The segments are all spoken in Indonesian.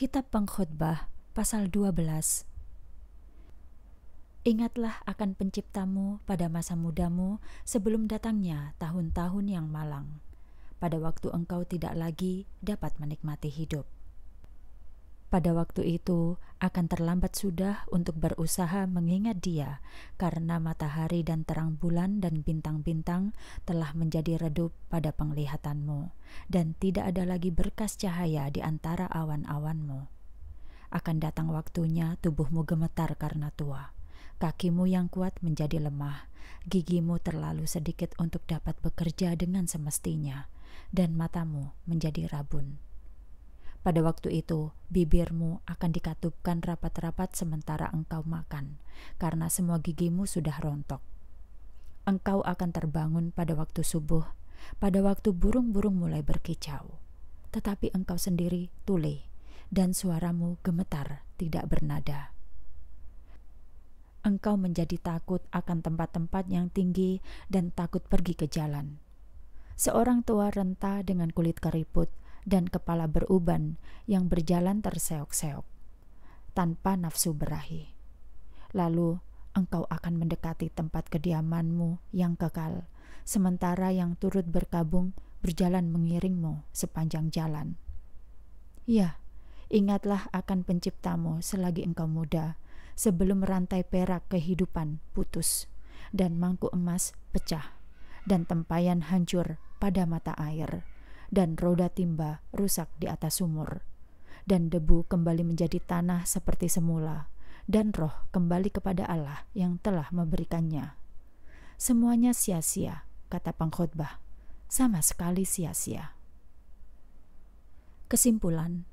Kitab Pengkhotbah pasal 12 Ingatlah akan penciptamu pada masa mudamu sebelum datangnya tahun-tahun yang malang, pada waktu engkau tidak lagi dapat menikmati hidup. Pada waktu itu akan terlambat sudah untuk berusaha mengingat dia, karena matahari dan terang bulan dan bintang-bintang telah menjadi redup pada penglihatanmu, dan tidak ada lagi berkas cahaya di antara awan-awanmu. Akan datang waktunya tubuhmu gemetar karena tua, kakimu yang kuat menjadi lemah, gigimu terlalu sedikit untuk dapat bekerja dengan semestinya, dan matamu menjadi rabun. Pada waktu itu, bibirmu akan dikatupkan rapat-rapat sementara engkau makan, karena semua gigimu sudah rontok. Engkau akan terbangun pada waktu subuh, pada waktu burung-burung mulai berkicau. Tetapi engkau sendiri tuli, dan suaramu gemetar, tidak bernada. Engkau menjadi takut akan tempat-tempat yang tinggi dan takut pergi ke jalan. Seorang tua renta dengan kulit keriput dan kepala beruban yang berjalan terseok-seok tanpa nafsu berahi. Lalu engkau akan mendekati tempat kediamanmu yang kekal, sementara yang turut berkabung berjalan mengiringmu sepanjang jalan. Ya, ingatlah akan penciptamu selagi engkau muda, sebelum rantai perak kehidupan putus dan mangkuk emas pecah dan tempayan hancur pada mata air dan roda timba rusak di atas sumur. Dan debu kembali menjadi tanah seperti semula, dan roh kembali kepada Allah yang telah memberikannya. Semuanya sia-sia, kata pengkhotbah. Sama sekali sia-sia. Kesimpulan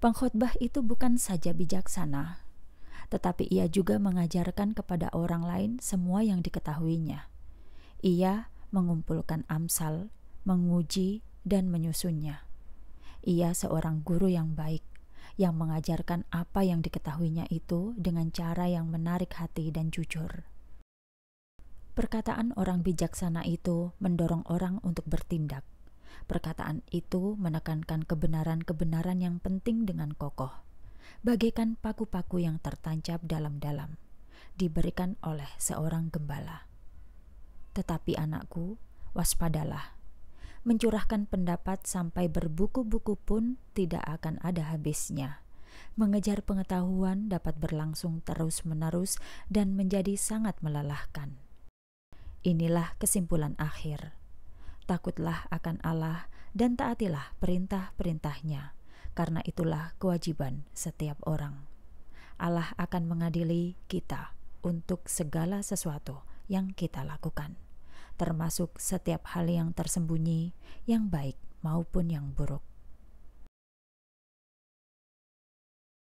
Pengkhotbah itu bukan saja bijaksana, tetapi ia juga mengajarkan kepada orang lain semua yang diketahuinya. Ia mengumpulkan Amsal menguji, dan menyusunnya. Ia seorang guru yang baik, yang mengajarkan apa yang diketahuinya itu dengan cara yang menarik hati dan jujur. Perkataan orang bijaksana itu mendorong orang untuk bertindak. Perkataan itu menekankan kebenaran-kebenaran yang penting dengan kokoh, bagaikan paku-paku yang tertancap dalam-dalam, diberikan oleh seorang gembala. Tetapi, anakku, waspadalah mencurahkan pendapat sampai berbuku-buku pun tidak akan ada habisnya. Mengejar pengetahuan dapat berlangsung terus-menerus dan menjadi sangat melelahkan. Inilah kesimpulan akhir. Takutlah akan Allah dan taatilah perintah-perintahnya, karena itulah kewajiban setiap orang. Allah akan mengadili kita untuk segala sesuatu yang kita lakukan termasuk setiap hal yang tersembunyi, yang baik maupun yang buruk.